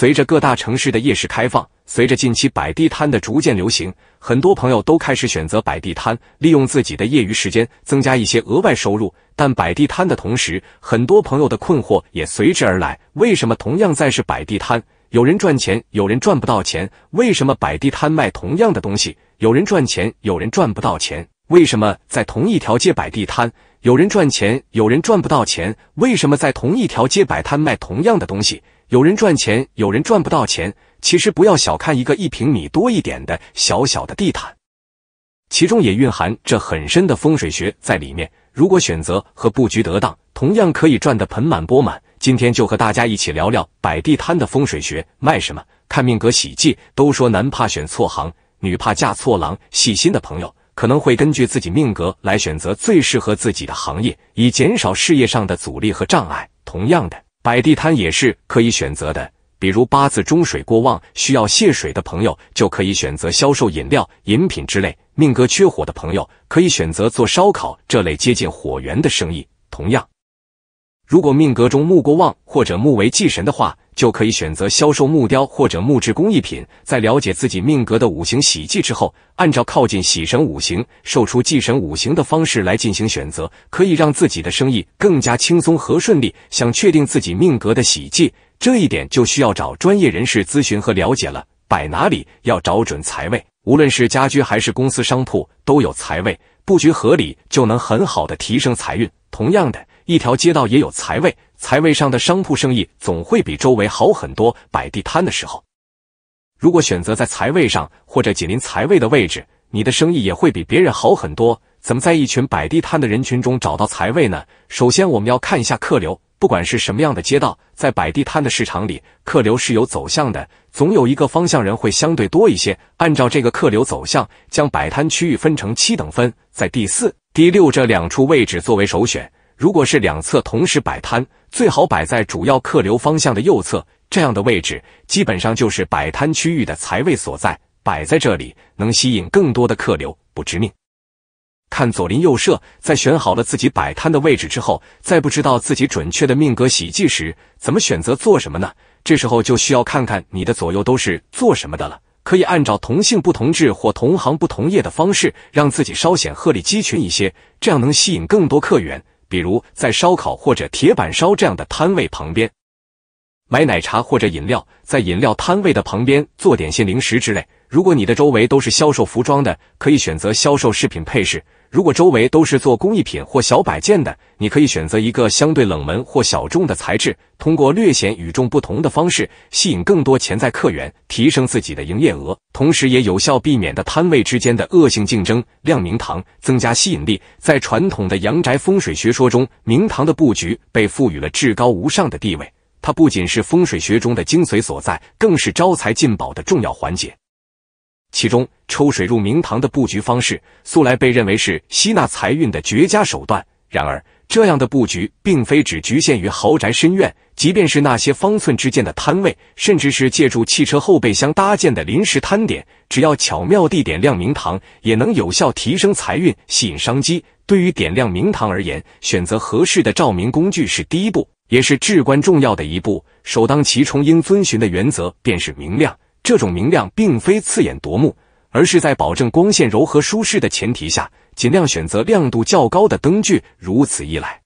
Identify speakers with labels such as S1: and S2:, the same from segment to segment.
S1: 随着各大城市的夜市开放，随着近期摆地摊的逐渐流行，很多朋友都开始选择摆地摊，利用自己的业余时间增加一些额外收入。但摆地摊的同时，很多朋友的困惑也随之而来：为什么同样在是摆地摊，有人赚钱，有人赚不到钱？为什么摆地摊卖同样的东西，有人赚钱，有人赚不到钱？为什么在同一条街摆地摊，有人赚钱，有人赚不到钱？为什么在同一条街摆摊卖同样的东西？有人赚钱，有人赚不到钱。其实不要小看一个一平米多一点的小小的地毯，其中也蕴含着很深的风水学在里面。如果选择和布局得当，同样可以赚得盆满钵满。今天就和大家一起聊聊摆地摊的风水学，卖什么？看命格喜忌。都说男怕选错行，女怕嫁错郎。细心的朋友可能会根据自己命格来选择最适合自己的行业，以减少事业上的阻力和障碍。同样的。摆地摊也是可以选择的，比如八字中水过旺，需要泄水的朋友就可以选择销售饮料、饮品之类；命格缺火的朋友可以选择做烧烤这类接近火源的生意。同样。如果命格中木过旺或者木为忌神的话，就可以选择销售木雕或者木质工艺品。在了解自己命格的五行喜忌之后，按照靠近喜神五行、售出忌神五行的方式来进行选择，可以让自己的生意更加轻松和顺利。想确定自己命格的喜忌，这一点就需要找专业人士咨询和了解了。摆哪里要找准财位，无论是家居还是公司商铺，都有财位，布局合理就能很好的提升财运。同样的。一条街道也有财位，财位上的商铺生意总会比周围好很多。摆地摊的时候，如果选择在财位上或者紧邻财位的位置，你的生意也会比别人好很多。怎么在一群摆地摊的人群中找到财位呢？首先，我们要看一下客流。不管是什么样的街道，在摆地摊的市场里，客流是有走向的，总有一个方向人会相对多一些。按照这个客流走向，将摆摊区域分成七等分，在第四、第六这两处位置作为首选。如果是两侧同时摆摊，最好摆在主要客流方向的右侧，这样的位置基本上就是摆摊区域的财位所在。摆在这里能吸引更多的客流，不致命。看左邻右舍，在选好了自己摆摊的位置之后，在不知道自己准确的命格喜忌时，怎么选择做什么呢？这时候就需要看看你的左右都是做什么的了。可以按照同性不同质或同行不同业的方式，让自己稍显鹤立鸡群一些，这样能吸引更多客源。比如，在烧烤或者铁板烧这样的摊位旁边。买奶茶或者饮料，在饮料摊位的旁边做点心、零食之类。如果你的周围都是销售服装的，可以选择销售饰品配饰；如果周围都是做工艺品或小摆件的，你可以选择一个相对冷门或小众的材质，通过略显与众不同的方式，吸引更多潜在客源，提升自己的营业额，同时也有效避免的摊位之间的恶性竞争。亮明堂增加吸引力，在传统的阳宅风水学说中，明堂的布局被赋予了至高无上的地位。它不仅是风水学中的精髓所在，更是招财进宝的重要环节。其中，抽水入明堂的布局方式，素来被认为是吸纳财运的绝佳手段。然而，这样的布局并非只局限于豪宅深院，即便是那些方寸之间的摊位，甚至是借助汽车后备箱搭建的临时摊点，只要巧妙地点亮明堂，也能有效提升财运，吸引商机。对于点亮明堂而言，选择合适的照明工具是第一步。也是至关重要的一步，首当其冲应遵循的原则便是明亮。这种明亮并非刺眼夺目，而是在保证光线柔和舒适的前提下，尽量选择亮度较高的灯具。如此一来，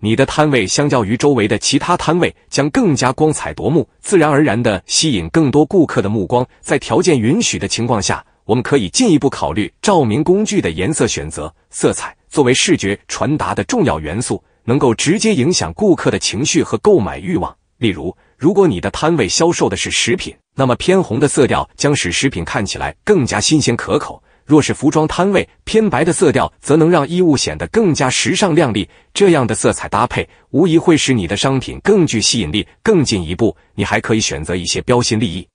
S1: 你的摊位相较于周围的其他摊位将更加光彩夺目，自然而然的吸引更多顾客的目光。在条件允许的情况下，我们可以进一步考虑照明工具的颜色选择，色彩作为视觉传达的重要元素。能够直接影响顾客的情绪和购买欲望。例如，如果你的摊位销售的是食品，那么偏红的色调将使食品看起来更加新鲜可口；若是服装摊位，偏白的色调则能让衣物显得更加时尚亮丽。这样的色彩搭配无疑会使你的商品更具吸引力。更进一步，你还可以选择一些标新立异、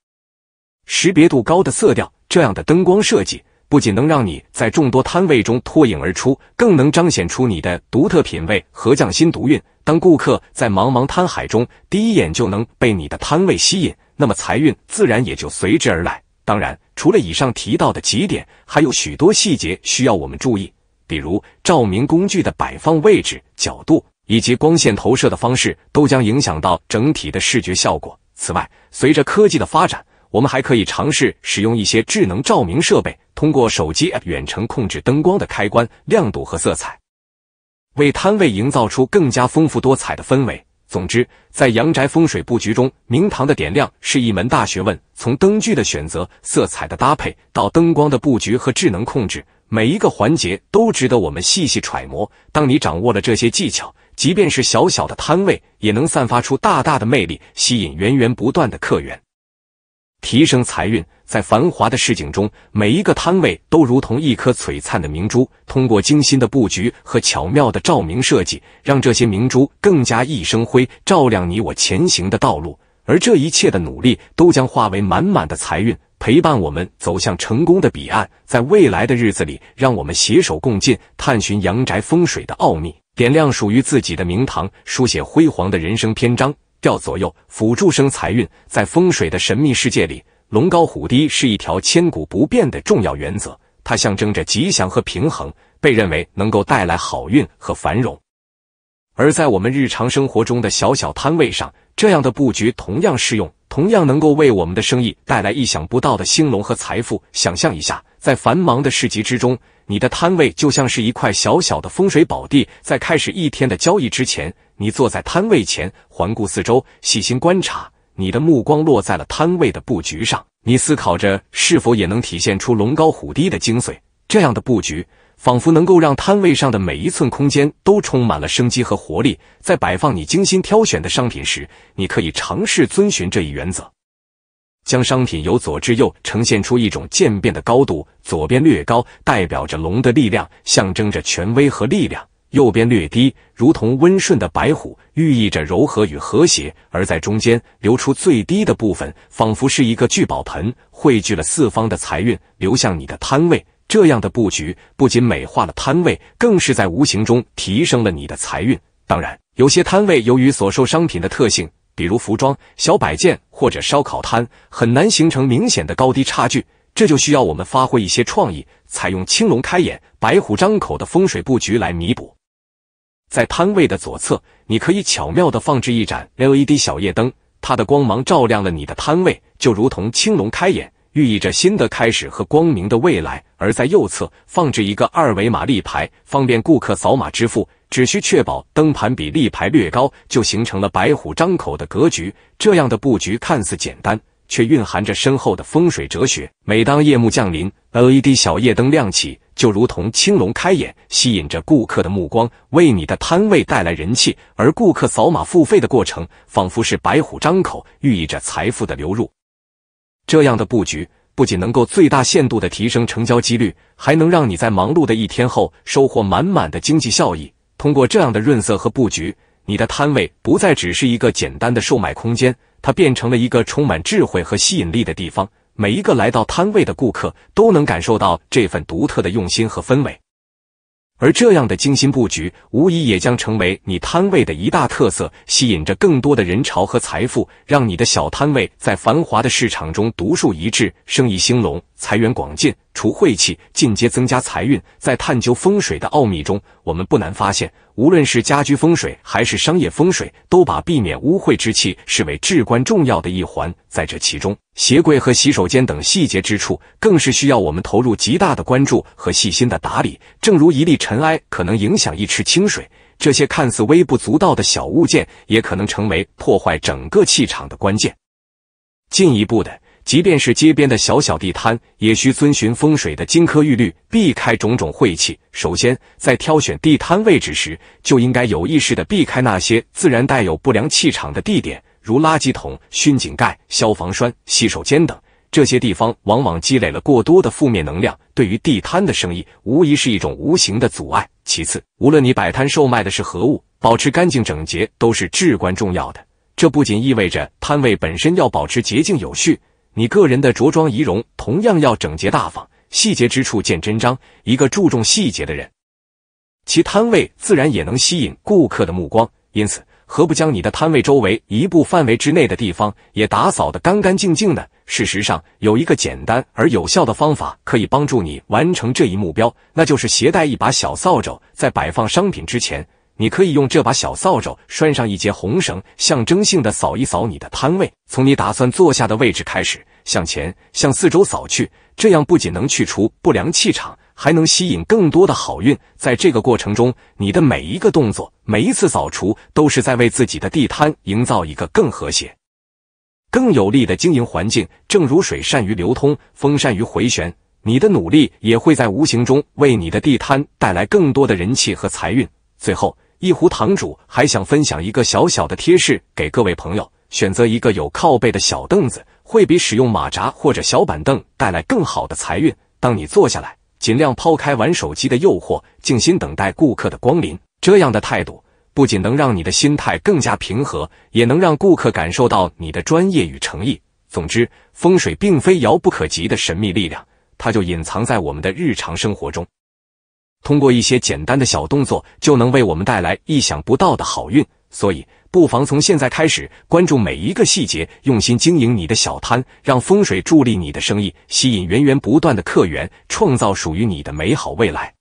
S1: 识别度高的色调。这样的灯光设计。不仅能让你在众多摊位中脱颖而出，更能彰显出你的独特品味和匠心独运。当顾客在茫茫摊海中第一眼就能被你的摊位吸引，那么财运自然也就随之而来。当然，除了以上提到的几点，还有许多细节需要我们注意，比如照明工具的摆放位置、角度以及光线投射的方式，都将影响到整体的视觉效果。此外，随着科技的发展，我们还可以尝试使用一些智能照明设备，通过手机 app 远程控制灯光的开关、亮度和色彩，为摊位营造出更加丰富多彩的氛围。总之，在阳宅风水布局中，明堂的点亮是一门大学问。从灯具的选择、色彩的搭配，到灯光的布局和智能控制，每一个环节都值得我们细细揣摩。当你掌握了这些技巧，即便是小小的摊位，也能散发出大大的魅力，吸引源源不断的客源。提升财运，在繁华的市井中，每一个摊位都如同一颗璀璨的明珠。通过精心的布局和巧妙的照明设计，让这些明珠更加熠生辉，照亮你我前行的道路。而这一切的努力，都将化为满满的财运，陪伴我们走向成功的彼岸。在未来的日子里，让我们携手共进，探寻阳宅风水的奥秘，点亮属于自己的明堂，书写辉煌的人生篇章。调左右，辅助生财运。在风水的神秘世界里，龙高虎低是一条千古不变的重要原则，它象征着吉祥和平衡，被认为能够带来好运和繁荣。而在我们日常生活中的小小摊位上，这样的布局同样适用，同样能够为我们的生意带来意想不到的兴隆和财富。想象一下，在繁忙的市集之中，你的摊位就像是一块小小的风水宝地，在开始一天的交易之前。你坐在摊位前，环顾四周，细心观察。你的目光落在了摊位的布局上，你思考着是否也能体现出龙高虎低的精髓。这样的布局仿佛能够让摊位上的每一寸空间都充满了生机和活力。在摆放你精心挑选的商品时，你可以尝试遵循这一原则，将商品由左至右呈现出一种渐变的高度，左边略高，代表着龙的力量，象征着权威和力量。右边略低，如同温顺的白虎，寓意着柔和与和谐；而在中间留出最低的部分，仿佛是一个聚宝盆，汇聚了四方的财运流向你的摊位。这样的布局不仅美化了摊位，更是在无形中提升了你的财运。当然，有些摊位由于所售商品的特性，比如服装、小摆件或者烧烤摊，很难形成明显的高低差距，这就需要我们发挥一些创意，采用青龙开眼、白虎张口的风水布局来弥补。在摊位的左侧，你可以巧妙地放置一盏 LED 小夜灯，它的光芒照亮了你的摊位，就如同青龙开眼，寓意着新的开始和光明的未来。而在右侧放置一个二维码立牌，方便顾客扫码支付。只需确保灯盘比立牌略高，就形成了白虎张口的格局。这样的布局看似简单。却蕴含着深厚的风水哲学。每当夜幕降临，LED 小夜灯亮起，就如同青龙开眼，吸引着顾客的目光，为你的摊位带来人气。而顾客扫码付费的过程，仿佛是白虎张口，寓意着财富的流入。这样的布局不仅能够最大限度的提升成交几率，还能让你在忙碌的一天后收获满满的经济效益。通过这样的润色和布局，你的摊位不再只是一个简单的售卖空间。它变成了一个充满智慧和吸引力的地方，每一个来到摊位的顾客都能感受到这份独特的用心和氛围。而这样的精心布局，无疑也将成为你摊位的一大特色，吸引着更多的人潮和财富，让你的小摊位在繁华的市场中独树一帜，生意兴隆。财源广进，除晦气，进阶增加财运。在探究风水的奥秘中，我们不难发现，无论是家居风水还是商业风水，都把避免污秽之气视为至关重要的一环。在这其中，鞋柜和洗手间等细节之处，更是需要我们投入极大的关注和细心的打理。正如一粒尘埃可能影响一池清水，这些看似微不足道的小物件，也可能成为破坏整个气场的关键。进一步的。即便是街边的小小地摊，也需遵循风水的金科玉律，避开种种晦气。首先，在挑选地摊位置时，就应该有意识地避开那些自然带有不良气场的地点，如垃圾桶、窨井盖、消防栓、洗手间等。这些地方往往积累了过多的负面能量，对于地摊的生意无疑是一种无形的阻碍。其次，无论你摆摊售卖的是何物，保持干净整洁都是至关重要的。这不仅意味着摊位本身要保持洁净有序。你个人的着装仪容同样要整洁大方，细节之处见真章。一个注重细节的人，其摊位自然也能吸引顾客的目光。因此，何不将你的摊位周围一步范围之内的地方也打扫的干干净净呢？事实上，有一个简单而有效的方法可以帮助你完成这一目标，那就是携带一把小扫帚，在摆放商品之前。你可以用这把小扫帚拴上一节红绳，象征性的扫一扫你的摊位，从你打算坐下的位置开始向前向四周扫去。这样不仅能去除不良气场，还能吸引更多的好运。在这个过程中，你的每一个动作，每一次扫除，都是在为自己的地摊营造一个更和谐、更有力的经营环境。正如水善于流通，风善于回旋，你的努力也会在无形中为你的地摊带来更多的人气和财运。最后。一壶堂主还想分享一个小小的贴士给各位朋友：选择一个有靠背的小凳子，会比使用马扎或者小板凳带来更好的财运。当你坐下来，尽量抛开玩手机的诱惑，静心等待顾客的光临。这样的态度不仅能让你的心态更加平和，也能让顾客感受到你的专业与诚意。总之，风水并非遥不可及的神秘力量，它就隐藏在我们的日常生活中。通过一些简单的小动作，就能为我们带来意想不到的好运。所以，不妨从现在开始，关注每一个细节，用心经营你的小摊，让风水助力你的生意，吸引源源不断的客源，创造属于你的美好未来。